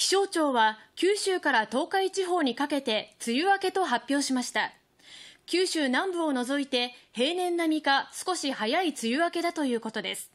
気象庁は九州から東海地方にかけて梅雨明けと発表しました九州南部を除いて平年並みか少し早い梅雨明けだということです